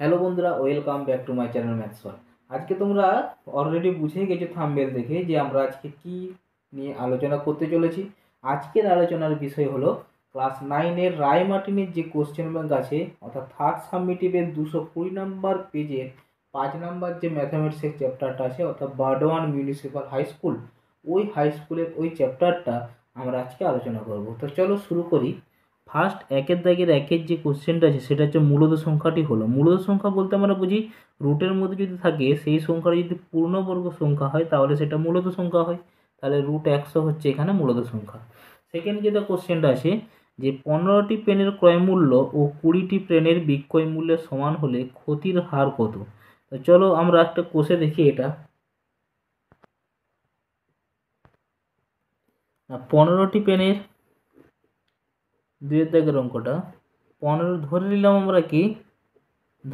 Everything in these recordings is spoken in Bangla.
হ্যালো বন্ধুরা welcome back to my channel ম্যাথসল আজকে তোমরা অলরেডি বুঝে গেছো থামবেল দেখে যে আমরা আজকে কি নিয়ে আলোচনা করতে চলেছি আজকের আলোচনার বিষয় হলো ক্লাস নাইনের রায় মার্টিনের যে কোশ্চেন ব্যাঙ্ক আছে অর্থাৎ থার্ড সাবমিটিভের দুশো কুড়ি নাম্বার পেজের পাঁচ নাম্বার যে ম্যাথামেটিক্সের চ্যাপ্টারটা আছে অর্থাৎ বার্ডওয়ান মিউনিসিপ্যাল হাই স্কুল ওই হাই স্কুলের ওই চ্যাপ্টারটা আমরা আজকে আলোচনা করব তো চলো শুরু করি ফার্স্ট একের দাগের একের যে কোশ্চেনটা আছে সেটা হচ্ছে মূলত সংখ্যাটি হলো মূলত সংখ্যা বলতে আমরা বুঝি রুটের মধ্যে যদি থাকে সেই সংখ্যাটা যদি পূর্ণবর্গ সংখ্যা হয় তাহলে সেটা মূলত সংখ্যা হয় তাহলে রুট একশো হচ্ছে এখানে মূলত সংখ্যা সেকেন্ড যেটা কোশ্চেনটা আছে যে পনেরোটি পেনের ক্রয়মূল্য ও কুড়িটি পেনের বিক্রয় মূল্যের সমান হলে ক্ষতির হার কত তো চলো আমরা একটা কোষে দেখি এটা পনেরোটি পেনের দুয়ের দাগের অঙ্কটা পনেরো ধরে নিলাম আমরা কি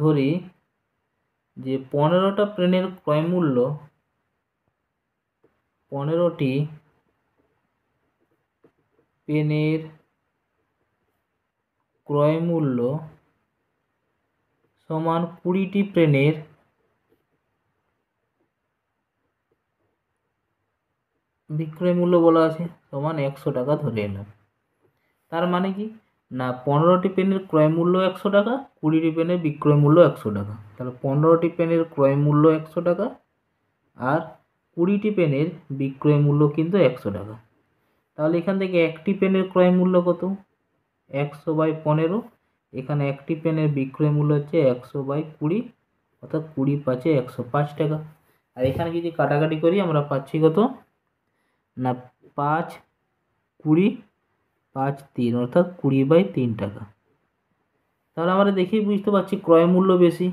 ধরি যে পনেরোটা ক্রয় ক্রয়মূল্য পনেরোটি পেনের ক্রয়মূল্য সমান কুড়িটি প্রেনের বিক্রয় মূল্য বলা আছে সমান একশো টাকা ধরে এলাম তার মানে কি না পনেরোটি পেনের ক্রয় মূল্য একশো টাকা কুড়িটি পেনের বিক্রয় মূল্য একশো টাকা তাহলে পনেরোটি পেনের ক্রয় মূল্য একশো টাকা আর কুড়িটি পেনের বিক্রয় মূল্য কিন্তু একশো টাকা তাহলে এখান থেকে একটি পেনের ক্রয় মূল্য কত একশো বাই পনেরো এখানে একটি পেনের বিক্রয় মূল্য হচ্ছে একশো বাই কুড়ি অর্থাৎ কুড়ি পাঁচে একশো পাঁচ টাকা আর এখানে যদি কাটাকাটি করি আমরা পাচ্ছি কত না পাঁচ কুড়ি পাঁচ তিন অর্থাৎ কুড়ি বাই তিন টাকা তাহলে আমরা দেখেই বুঝতে পারছি ক্রয় মূল্য বেশি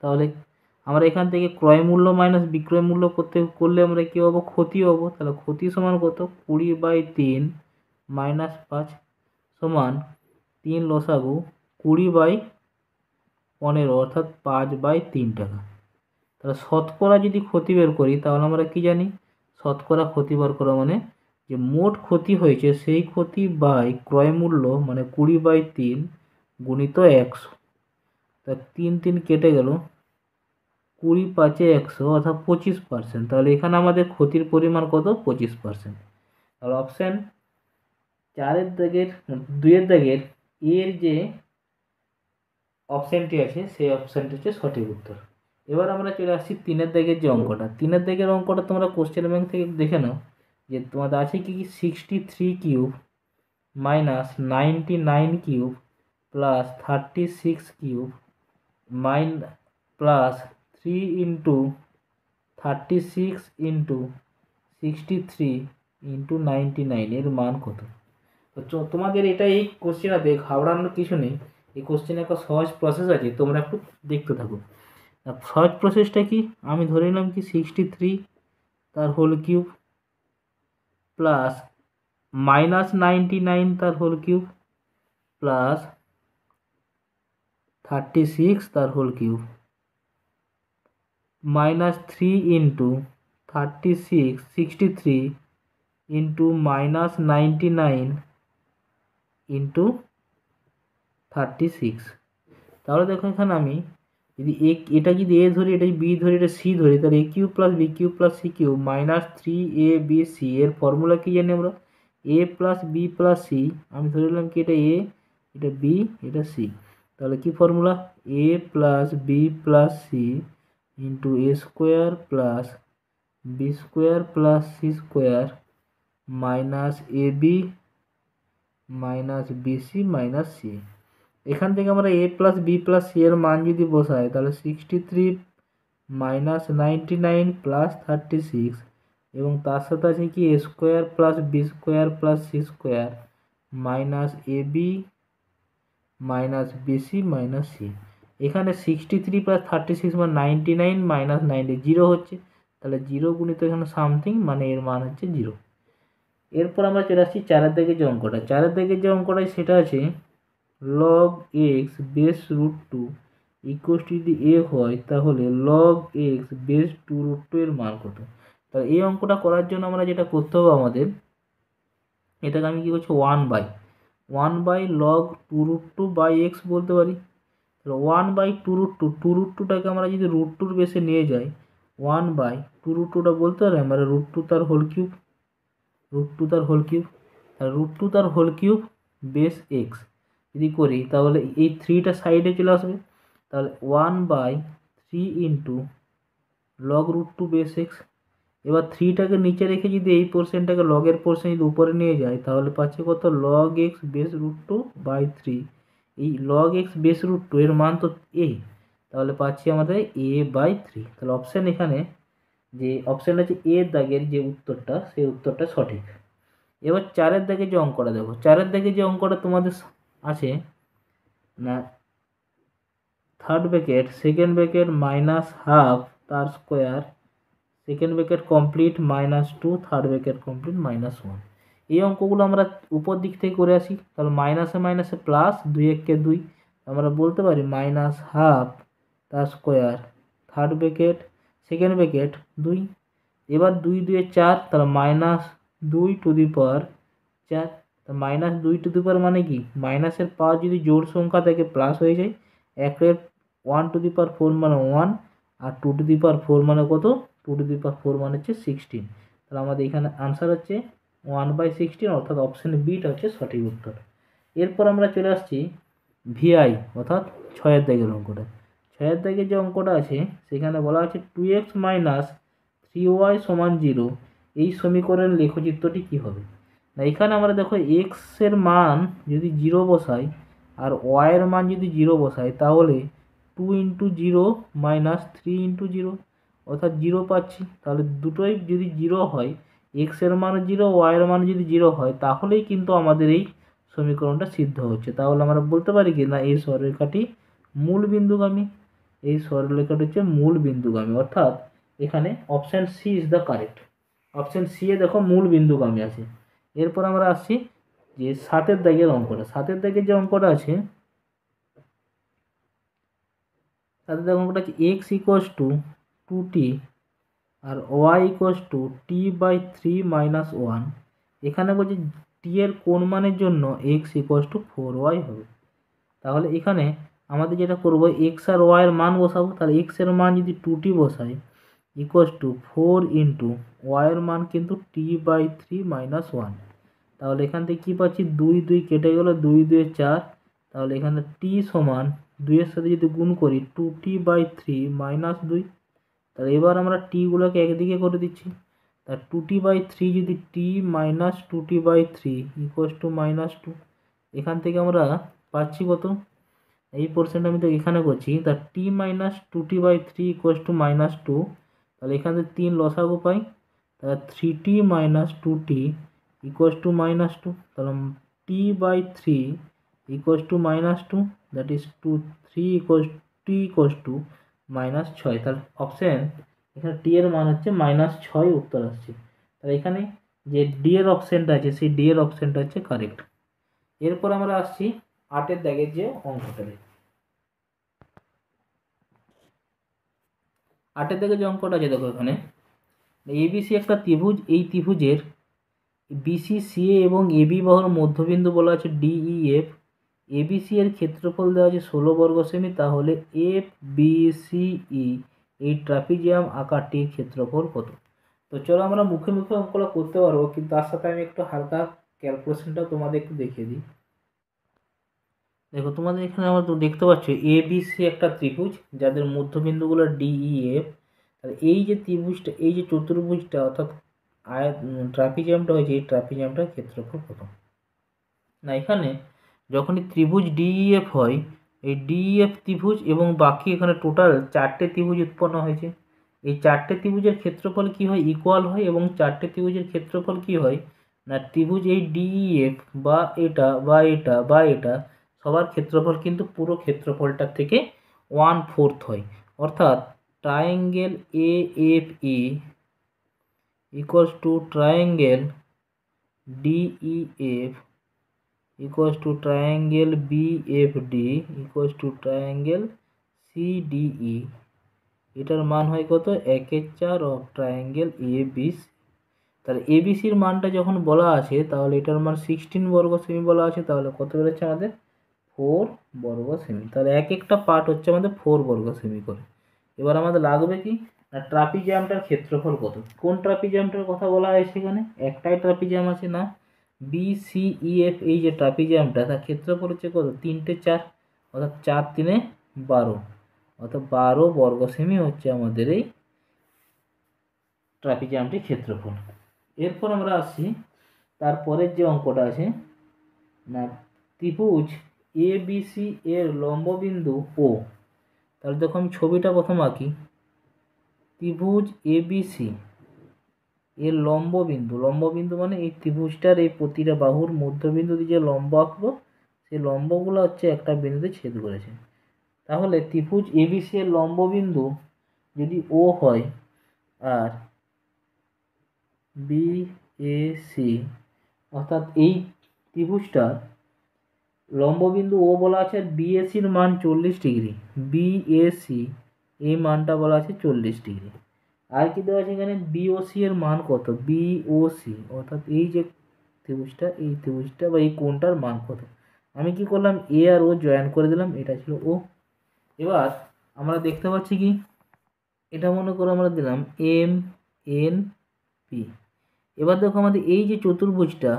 তাহলে আমরা এখান থেকে ক্রয় মূল্য মাইনাস বিক্রয় মূল্য করতে করলে আমরা কী হবো ক্ষতি হবো তাহলে ক্ষতি সমান কত কুড়ি বাই তিন মাইনাস পাঁচ সমান তিন লসাগু কুড়ি বাই পনেরো অর্থাৎ পাঁচ বাই তিন টাকা তাহলে শতকরা যদি ক্ষতি বের করি তাহলে আমরা কি জানি শতকরা ক্ষতি বার করা মানে যে মোট ক্ষতি হয়েছে সেই ক্ষতি বাই ক্রয়মূল্য মানে কুড়ি বাই তিন গুণিত একশো তা তিন তিন কেটে গেল কুড়ি পাঁচে একশো অর্থাৎ পঁচিশ পার্সেন্ট তাহলে এখানে আমাদের ক্ষতির পরিমাণ কত পঁচিশ পার্সেন্ট তাহলে অপশান চারের দাগের দুইয়ের দাগের এর যে অপশানটি আছে সেই অপশানটি হচ্ছে সঠিক উত্তর এবার আমরা চলে আসছি তিনের দাগের যে অঙ্কটা তিনের দাগের অঙ্কটা তোমরা কোশ্চেন ব্যাংক থেকে দেখে নাও যে তোমাদের আছে কি sixty three cube minus ninety nine cube plus thirty six cube minus plus three into thirty six into sixty three into ninety nine এর মান কত তো তোমাদের এটা এই কোশ্চেন আছে ঘাবড়ানোর কিছু নেই এই কোশ্চেনে একটা সহজ প্রসেস আছে তোমরা একটু দেখতে থাকো সহজ প্রসেসটা কি আমি ধরে নিলাম কি সিক্সটি থ্রি তার whole cube plus minus ninety nine তার whole cube plus thirty six তার whole cube minus three into thirty six sixty three into minus ninety nine into thirty six তাহলে দেখো এখানে আমি যদি এ এটা যদি এ ধরি এটা যদি বি ধরি এটা সি ধরি তাহলে A cube plus B cube plus C cube minus three A B C এর ফর্মুলা কী জানি আমরা A plus B plus C আমি ধরে নিলাম কি এটা এ এটা বি এটা সি তাহলে কি formula A plus B plus C into A square plus B square plus C square minus A B minus B C minus C এখান থেকে আমরা A plus B plus C এর মান যদি বসাই তাহলে sixty three minus ninety nine plus thirty six এবং তার সাথে আছে কি A square plus B square plus C square minus A B minus B C minus C এখানে sixty three plus thirty six মানে ninety nine minus ninety zero হচ্ছে তাহলে জিরো গুণিত এখানে সামথিং মানে এর মান হচ্ছে জিরো এরপর আমরা চলে আসছি চারের দিকে যে অঙ্কটা চারের দিকে যে অঙ্কটা সেটা আছে log X base root two equals যদি এ হয় তাহলে log X base two root two এর মান কত তাহলে এই অঙ্কটা করার জন্য আমরা যেটা করতে হবে আমাদের এটাকে আমি কী করছি one by one by log two root two by X বলতে পারি তাহলে one by two root two two root টুটাকে আমরা যদি রুট টুর বেসে নিয়ে যাই ওয়ান বাই টু রুট টুটা বলতে পারি আমরা রুট টু তার হোল কিউব রুট টু তার হোল কিউব তাহলে রুট টু তার হোল কিউব বেস এক্স যদি করি তাহলে এই থ্রিটা সাইডে চলে আসবে তাহলে one by three into log root two base X এবার থ্রিটাকে নিচে রেখে যদি এই পোর্শনটাকে লগের পোর্শন যদি উপরে নিয়ে যায় তাহলে পাচ্ছে কত log X base root two by three এই log X base root two এর মান তো এ তাহলে পাচ্ছি আমাদের এ বাই থ্রি তাহলে অপশান এখানে যে অপশান আছে এ দাগের যে উত্তরটা সেই উত্তরটা সঠিক এবার চারের দাগে যে অঙ্কটা দেখো চারের দাগে যে অঙ্কটা তোমাদের আছে না third bracket second bracket minus half তার square second bracket complete minus two third bracket complete minus one এই অঙ্কগুলো আমরা উপর দিক থেকে করে আসি তাহলে মাইনাসে মাইনাসে প্লাস দুই এককে দুই আমরা বলতে পারি মাইনাস হাফ তার square third bracket second bracket দুই এবার দুই দুয়ে চার তাহলে মাইনাস দুই টু দি পাওয়ার চার তো মাইনাস দুই টু দি পাওয়ার মানে কি মাইনাসের পাওয়ার যদি জোড় সংখ্যা থাকে প্লাস হয়ে যায় একের one to the power four মানে ওয়ান আর two to the power four মানে কত two to the power four মানে হচ্ছে সিক্সটিন তাহলে আমাদের এখানে আনসার হচ্ছে ওয়ান বাই সিক্সটিন অর্থাৎ অপশান বিটা হচ্ছে সঠিক উত্তর এরপর আমরা চলে আসছি ভিআই অর্থাৎ ছয়ের দাগের অঙ্কটা ছয়ের দাগের যে অঙ্কটা আছে সেখানে বলা আছে two X minus three Y সমান জিরো এই সমীকরণের লেখচিত্রটি কী হবে না এখানে আমরা দেখো এক্সের মান যদি জিরো বসাই আর ওয়াইয়ের মান যদি জিরো বসাই তাহলে two into zero minus three into zero অর্থাৎ জিরো পাচ্ছি তাহলে দুটোই যদি জিরো হয় এক্সের মান জিরো ওয়ের মান যদি জিরো হয় তাহলেই কিন্তু আমাদের এই সমীকরণটা সিদ্ধ হচ্ছে তাহলে আমরা বলতে পারি কি না এই সরলরেখাটি মূল বিন্দুগামী এই সরলরেখাটি হচ্ছে মূল বিন্দুগামী অর্থাৎ এখানে option C is the correct option C এ দেখো মূল বিন্দুগামী আছে এরপর আমরা আসছি যে সাতের দাগের অঙ্কটা সাতের দাগের যে অঙ্কটা আছে সাতের দাগের অঙ্কটা আছে x equals to two t আর y equals to t by three minus one এখানে বলছে টি এর কোন মানের জন্য x equals to four y হবে তাহলে এখানে আমাদের যেটা করবো এক্স আর ওয়াইয়ের মান বসাবো তাহলে এক্স এর মান যদি টু টি বসাই ইকোয়াস টু ফোর ইন্টু ওয়াইয়ের মান কিন্তু t by three minus one তাহলে এখান থেকে কী পাচ্ছি দুই দুই কেটে গেলো দুই দুই চার তাহলে এখানে টি সমান দুইয়ের সাথে যদি গুণ করি two t by three minus দুই তাহলে এবার আমরা টিগুলোকে একদিকে করে দিচ্ছি তা টু টি বাই থ্রি যদি t minus two t by three equals to minus two এখান থেকে আমরা পাচ্ছি কত এই পোর্শনটা আমি তো এখানে করছি তা t minus two t by three equals to minus two তাহলে এখানে তিন লসাগু পাই তাহলে three t minus two t equals to minus two তাহলে t by three equals to minus two that is two three equals t equals to minus ছয় তাহলে অপশান এখানে টি এর মান হচ্ছে মাইনাস ছয় উত্তর আসছে তাহলে এখানে যে ডি এর অপশানটা আছে সেই ডি এর অপশানটা হচ্ছে কারেক্ট এরপর আমরা আসছি আটের দাগের যে অঙ্কটা আটের দিকে যে অঙ্কটা আছে দেখো এখানে এবিসি একটা ত্রিভুজ এই ত্রিভুজের বিসি সিএ এবং এবি বাহুর মধ্যবিন্দু বলা আছে ডিইএফ এবিসি e, এর ক্ষেত্রফল দেওয়া আছে ষোলো বর্গ সেমি তাহলে এফ বিসিই e, এই ট্রাফিজিয়াম আকারটির ক্ষেত্রফল কত তো চলো আমরা মুখে মুখে অঙ্কগুলো করতে পারবো কিন্তু তার সাথে আমি একটু হালকা ক্যালকুলেশনটাও তোমাদের একটু দেখিয়ে দিই দেখো তোমাদের এখানে আমরা তো দেখতে পাচ্ছ এ বি সি একটা ত্রিভুজ যাদের মধ্যবিন্দুগুলো ডিই এফ তাহলে এই যে ত্রিভুজটা এই যে চতুর্ভুজটা অর্থাৎ আয় ট্রাপিজিয়ামটা হয়েছে এই ট্রাপিজিয়ামটা ক্ষেত্রফল প্রথম না এখানে যখনই ত্রিভুজ ডিইএফ e, হয় এই ডিইএফ e, ত্রিভুজ এবং বাকি এখানে টোটাল চারটে ত্রিভুজ উৎপন্ন হয়েছে এই চারটে ত্রিভুজের ক্ষেত্রফল কি হয় ইকুয়াল হয় এবং চারটে ত্রিভুজের ক্ষেত্রফল কি হয় না ত্রিভুজ এই ডিইএফ e, বা এটা বা এটা বা এটা সবার ক্ষেত্রফল কিন্তু পুরো ক্ষেত্রফলটার থেকে ওয়ান ফোর্থ হয় অর্থাৎ triangle A F E equals to triangle DE F equals to triangle B F D equals to triangle C DE এটার মান হয় কত একের চার of triangle A B C তাহলে এবিসির মানটা যখন বলা আছে তাহলে এটার মান সিক্সটিন বর্গ সেমি বলা আছে তাহলে কত বেড়েছে আমাদের ফোর বর্গ সেমি তাহলে এক একটা পার্ট হচ্ছে আমাদের ফোর বর্গ সেমি করে এবার আমাদের লাগবে কি না ট্রাপিজিয়ামটার ক্ষেত্রফল কত কোন ট্রাপিজিয়ামটার কথা বলা হয়েছে এখানে একটাই ট্রাপিজিয়াম আছে না বি সি ই এফ এই যে ট্রাপিজিয়ামটা তার ক্ষেত্রফল হচ্ছে কত তিনটে চার অর্থাৎ চার তিনে বারো অর্থাৎ বারো বর্গ সেমি হচ্ছে আমাদের এই ট্রাপিজিয়ামটির ক্ষেত্রফল এরপর আমরা আসছি তারপরের যে অঙ্কটা আছে না ত্রিভুজ এ বিসি এর লম্ববিন্দু ও তাহলে দেখো আমি ছবিটা প্রথম আঁকি ত্রিভুজ এ বিসি এর লম্ববিন্দু লম্ববিন্দু মানে এই ত্রিভুজটার এই প্রতিটা বাহুর মধ্যবিন্দু দিয়ে যে লম্ব আঁকবো সেই লম্বগুলো হচ্ছে একটা বিন্দুতে ছেদ করেছে তাহলে ত্রিভুজ এ এবিসি এর লম্ববিন্দু যদি ও হয় আর বি এ সি অর্থাৎ এই ত্রিভুজটা লম্ববিন্দু ও বলা আছে বিএসির মান চল্লিশ ডিগ্রি বিএসি এই মানটা বলা আছে চল্লিশ ডিগ্রি আর কি দেওয়া আছে এখানে বিওসি এর মান কত বিওসি অর্থাৎ এই যে ত্রিভুজটা এই ত্রিভুজটা বা এই কোনটার মান কত আমি কি করলাম এ আর ও জয়েন করে দিলাম এটা ছিল ও এবার আমরা দেখতে পাচ্ছি কি এটা মনে করো আমরা দিলাম এম এন পি এবার দেখো আমাদের এই যে চতুর্ভুজটা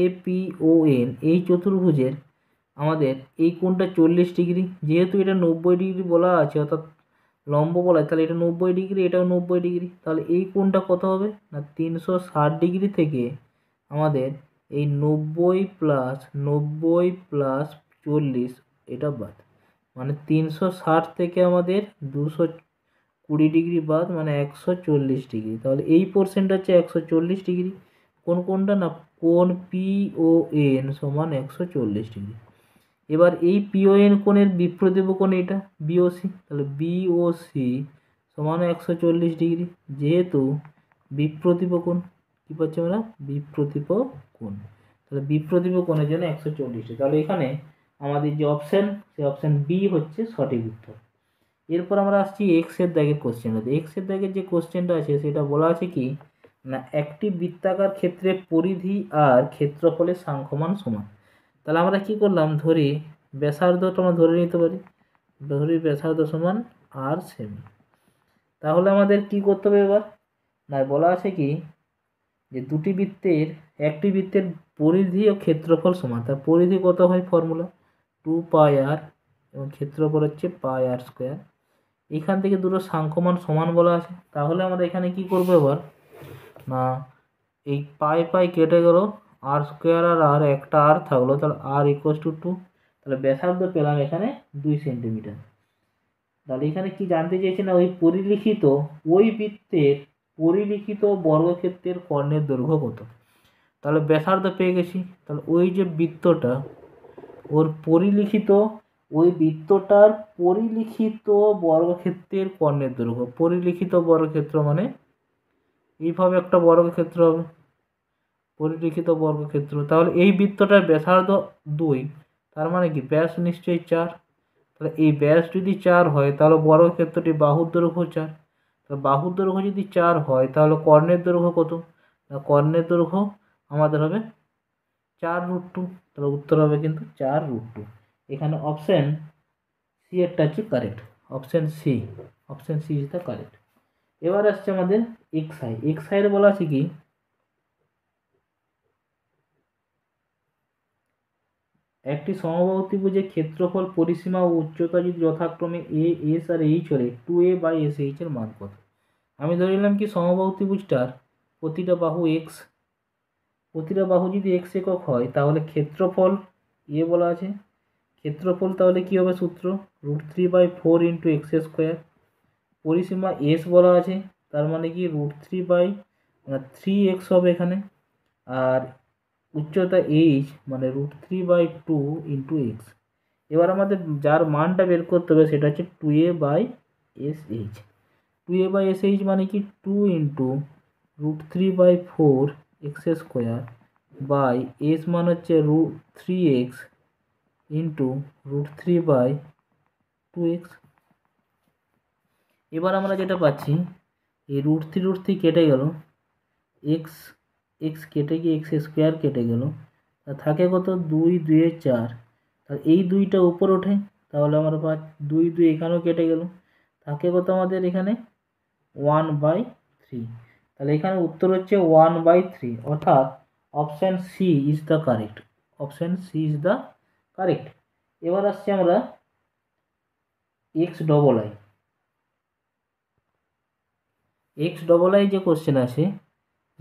এ পি ও এন এই চতুর্ভুজের আমাদের এই কোণটা চল্লিশ ডিগ্রি যেহেতু এটা নব্বই ডিগ্রি বলা আছে অর্থাৎ লম্ব বলা তাহলে এটা নব্বই ডিগ্রি এটাও নব্বই ডিগ্রি তাহলে এই কোণটা কত হবে না তিনশো ষাট ডিগ্রি থেকে আমাদের এই নব্বই প্লাস নব্বই প্লাস চল্লিশ এটা বাদ মানে তিনশো ষাট থেকে আমাদের দুশো কুড়ি ডিগ্রি বাদ মানে একশো চল্লিশ ডিগ্রি তাহলে এই পোর্শনটা হচ্ছে একশো চল্লিশ ডিগ্রি কোন কোনটা না কোন পি ও এন সমান একশো চল্লিশ ডিগ্রি এবার এই পিওএন কোণের বিপ্রদেব কোণ এটা বিওসি তাহলে বিওসি সমান একশো চল্লিশ ডিগ্রি যেহেতু বিপ্রদীপ কোণ কী পাচ্ছি আমরা বিপ্রদীপ কোণ তাহলে বিপ্রদীপ কোণের জন্য একশো চল্লিশটি তাহলে এখানে আমাদের যে অপশান সেই অপশান বি হচ্ছে সঠিক উত্তর এরপর আমরা আসছি এক্সের দাগের কোশ্চেনটাতে এক্সের দাগের যে কোশ্চেনটা আছে সেটা বলা আছে কি না একটি বৃত্তাকার ক্ষেত্রে পরিধি আর ক্ষেত্রফলের সাংখ্যমান সমান তাহলে আমরা কি করলাম ধরি ব্যাসার্ধটা আমরা ধরে নিতে পারি ধরি ব্যাসার্ধ সমান আর সেমি তাহলে আমাদের কি করতে হবে এবার না বলা আছে কি যে দুটি বৃত্তের একটি বৃত্তের পরিধি ও ক্ষেত্রফল সমান তার পরিধি কত হয় ফর্মুলা টু পাই আর এবং ক্ষেত্রফল হচ্ছে পাই আর স্কোয়ার এখান থেকে দুটো সাংখ্যমান সমান বলা আছে তাহলে আমরা এখানে কি করবো এবার না এই পাই পাই কেটে গেলো আর স্কোয়ার আর আর একটা আর থাকলো তাহলে আর ইকুয়াস টু টু তাহলে ব্যাসার্ধ পেলাম এখানে দুই সেন্টিমিটার তাহলে এখানে কি জানতে চাইছি না ওই পরিলিখিত ওই বৃত্তের পরিলিখিত বর্গক্ষেত্রের কর্ণের দৈর্ঘ্য কত তাহলে ব্যাসার্ধ পেয়ে গেছি তাহলে ওই যে বৃত্তটা ওর পরিলিখিত ওই বৃত্তটার পরিলিখিত বর্গক্ষেত্রের কর্ণের দৈর্ঘ্য পরিলিখিত বর্গক্ষেত্র মানে এইভাবে একটা বর্গক্ষেত্র হবে পরিরেখিত বর্গক্ষেত্র তাহলে এই বৃত্তটার ব্যাসার্ধ দুই তার মানে কি ব্যাস নিশ্চয়ই চার তাহলে এই ব্যাস যদি চার হয় তাহলে বর্গক্ষেত্রটি বাহুর দৈর্ঘ্য চার তাহলে বাহুর দৈর্ঘ্য যদি চার হয় তাহলে কর্ণের দৈর্ঘ্য কত কর্ণের দৈর্ঘ্য আমাদের হবে চার রুট টু তাহলে উত্তর হবে কিন্তু চার রুট টু এখানে অপশান সি একটা হচ্ছে correct option C option C is the correct এবার আসছে আমাদের এক্স আই এক্স বলা আছে কি একটি সমবাহু ত্রিভুজের ক্ষেত্রফল পরিসীমা ও উচ্চতা যদি যথাক্রমে এ এস আর এইচ হলে two A by S H এর মান কত আমি ধরে নিলাম কি সমবাহু ত্রিভুজটার প্রতিটা বাহু এক্স প্রতিটা বাহু যদি এক্স একক হয় তাহলে ক্ষেত্রফল এ বলা আছে ক্ষেত্রফল তাহলে কি হবে সূত্র root three by four into x square পরিসীমা এস বলা আছে তার মানে কি root three by three x হবে এখানে আর উচ্চতা এইচ মানে root three by two into x এবার আমাদের যার মানটা বের করতে হবে সেটা হচ্ছে two A by S H two A by S H মানে কি two into root three by four x square by S মান হচ্ছে root three x into root three by two x এবার আমরা যেটা পাচ্ছি এই রুট থ্রি রুট থ্রি কেটে গেল এক্স এক্স কেটে গিয়ে এক্স স্কোয়ার কেটে গেল থাকে কত দুই দুয়ে চার তা এই দুইটা উপর ওঠে তাহলে আমার পাঁচ দুই দুই এখানেও কেটে গেল থাকে কত আমাদের এখানে ওয়ান বাই থ্রি তাহলে এখানে উত্তর হচ্ছে ওয়ান বাই থ্রি অর্থাৎ option C is the correct option C is the correct এবার আসছি আমরা X double I X double I যে কোশ্চেন আছে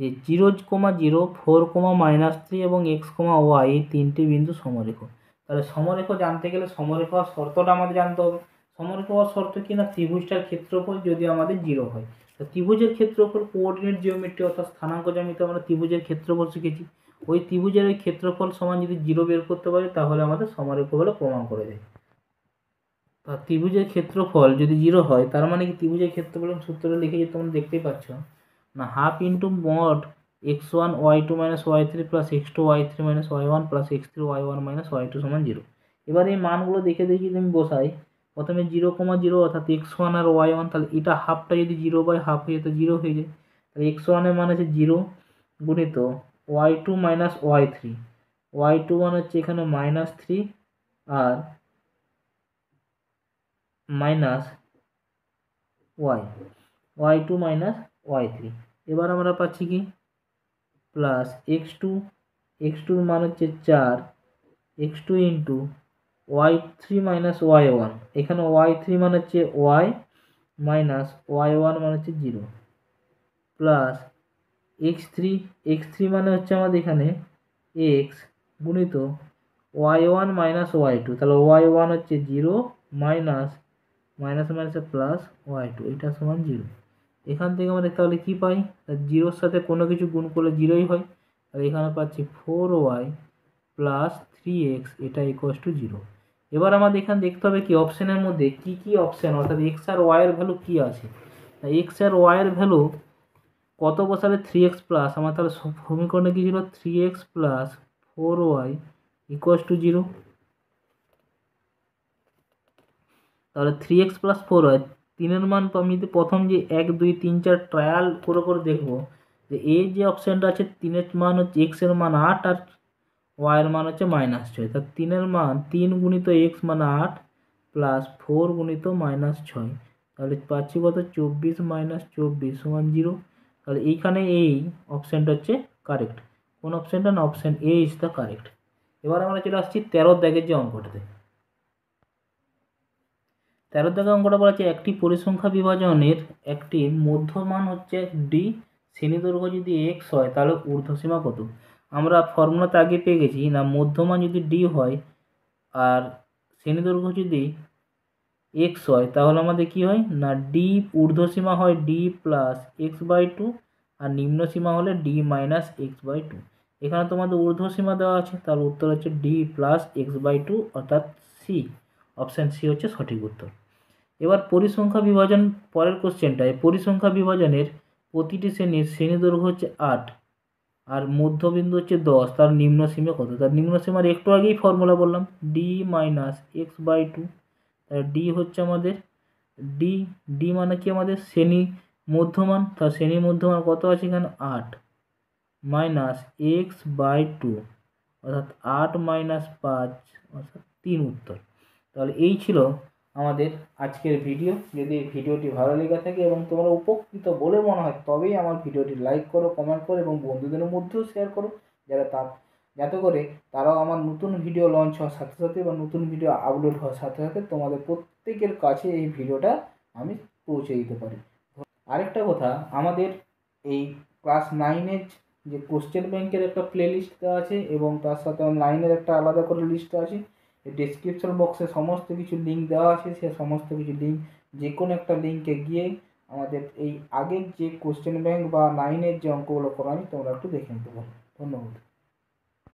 যে zero comma zero four comma minus three এবং এক্স কমা ওয়াই এই তিনটি বিন্দু সমরেখ তাহলে সমরেখ জানতে গেলে সমরেখ হওয়ার শর্তটা আমাদের জানতে হবে সমরেখ হওয়ার শর্ত কি না ত্রিভুজটার ক্ষেত্রফল যদি আমাদের জিরো হয় তো ত্রিভুজের ক্ষেত্রফল কোঅর্ডিনেট জিওমেট্রি অর্থাৎ স্থানাঙ্ক জমিতে আমরা ত্রিভুজের ক্ষেত্রফল শিখেছি ওই ত্রিভুজের ওই ক্ষেত্রফল সমান যদি জিরো বের করতে পারি তাহলে আমাদের সমরেখ বলে প্রমাণ করে দেয় তা ত্রিভুজের ক্ষেত্রফল যদি জিরো হয় তার মানে কি ত্রিভুজের ক্ষেত্রফল সূত্রটা লিখে যে তোমরা দেখতেই পাচ্ছ না half into mod x one y two minus y three plus x two y three minus y one plus x three y one minus y two সমান জিরো এবার এই মানগুলো দেখে দেখি যদি আমি বসাই প্রথমে জিরো কমা জিরো অর্থাৎ এক্স ওয়ান আর ওয়াই ওয়ান তাহলে এটা হাফটা যদি জিরো বাই হাফ হয়ে যেত জিরো হয়ে যায় তাহলে এক্স ওয়ানের মান হচ্ছে জিরো গুণিত y two minus y three y two one হচ্ছে এখানে মাইনাস থ্রি আর minus y y two minus y three এবার আমরা পাচ্ছি কি প্লাস এক্স টু এক্স টুর মান হচ্ছে চার x two into y three minus y one এখানে ওয়াই থ্রি মানে হচ্ছে ওয়াই মাইনাস ওয়াই ওয়ান মানে হচ্ছে zero plus x three x three মানে হচ্ছে আমাদের এখানে এক্স গুণিত y one minus y two তাহলে ওয়াই ওয়ান হচ্ছে জিরো মাইনাস মাইনাস মাইনাসে প্লাস ওয়াই টু এটা সমান জিরো এখান থেকে আমরা তাহলে কি পাই জিরোর সাথে কোনো কিছু গুণ করলে জিরোই হয় আর এখানে পাচ্ছি four y plus three x এটা ইকোয়াস টু জিরো এবার আমাদের এখানে দেখতে হবে কি অপশানের মধ্যে কি কি অপশান অর্থাৎ এক্স আর ওয়াইয়ের ভ্যালু কী আছে এক্স আর ওয়াইয়ের ভ্যালু কত বসালে থ্রি এক্স প্লাস আমার তাহলে সমীকরণে কী ছিল three x plus four y equals to zero তাহলে three x plus four y তিনের মান আমি যদি প্রথম যে এক দুই তিন চার ট্রায়াল করে করে দেখবো যে এই যে অপশানটা আছে তিনের মান হচ্ছে এক্সের মান আট আর ওয়াইয়ের মান হচ্ছে মাইনাস ছয় তার তিনের মান তিন গুণিত এক্স মানে আট প্লাস ফোর গুণিত মাইনাস ছয় তাহলে পাচ্ছি কত চব্বিশ মাইনাস চব্বিশ সমান জিরো তাহলে এইখানে এই অপশানটা হচ্ছে কারেক্ট কোন অপশানটা না option A is the correct এবার আমরা চলে আসছি তেরো দাগের যে অঙ্কটাতে তেরো থেকে অঙ্কটা বলা আছে একটি পরিসংখ্যা বিভাজনের একটি মধ্যমান হচ্ছে ডি শ্রেণীদৈর্ঘ্য যদি এক্স হয় তাহলে ঊর্ধ্বসীমা কত আমরা ফর্মুলাতে আগে পেয়ে গেছি না মধ্যমান যদি ডি হয় আর শ্রেণীদৈর্ঘ্য যদি এক্স হয় তাহলে আমাদের কি হয় না ডি ঊর্ধ্বসীমা হয় D plus x by two আর নিম্ন সীমা হলে D minus x by two এখানে তোমাদের ঊর্ধ্বসীমা দেওয়া আছে তাহলে উত্তর হচ্ছে D plus x by two অর্থাৎ সি অপশান সি হচ্ছে সঠিক উত্তর এবার পরিসংখ্যা বিভাজন পরের কোশ্চেনটায় পরিসংখ্যা বিভাজনের প্রতিটি শ্রেণীর শ্রেণী দৈর্ঘ্য হচ্ছে আট আর মধ্যবিন্দু হচ্ছে দশ তার নিম্ন সীমা কত তার নিম্ন সীমার একটু আগেই ফর্মুলা বললাম D minus x by two তার ডি হচ্ছে আমাদের ডি ডি মানে কি আমাদের শ্রেণী মধ্যমান তার শ্রেণী মধ্যমান কত আছে এখানে আট মাইনাস এক্স বাই টু অর্থাৎ আট মাইনাস পাঁচ অর্থাৎ তিন উত্তর তাহলে এই ছিল আমাদের আজকের ভিডিও যদি ভিডিওটি ভালো লেগে থাকে এবং তোমরা উপকৃত বলে মনে হয় তবেই আমার ভিডিওটি লাইক করো কমেন্ট করো এবং বন্ধুদের মধ্যেও শেয়ার করো যারা তার যাতে করে তারাও আমার নতুন ভিডিও লঞ্চ হওয়ার সাথে সাথে বা নতুন ভিডিও আপলোড হওয়ার সাথে সাথে তোমাদের প্রত্যেকের কাছে এই ভিডিওটা আমি পৌঁছে দিতে পারি আরেকটা কথা আমাদের এই ক্লাস নাইনের যে কোশ্চেন ব্যাংকের একটা প্লে লিস্ট দেওয়া আছে এবং তার সাথে নাইনের একটা আলাদা করে লিস্ট আছে ডিসক্রিপশন বক্সে সমস্ত কিছু লিঙ্ক দেওয়া আছে সে সমস্ত কিছু লিঙ্ক যে কোনো একটা লিঙ্কে গিয়ে আমাদের এই আগের যে কোশ্চেন ব্যাংক বা নাইনের যে অঙ্কগুলো করা আমি তোমরা একটু দেখে নিতে পারো ধন্যবাদ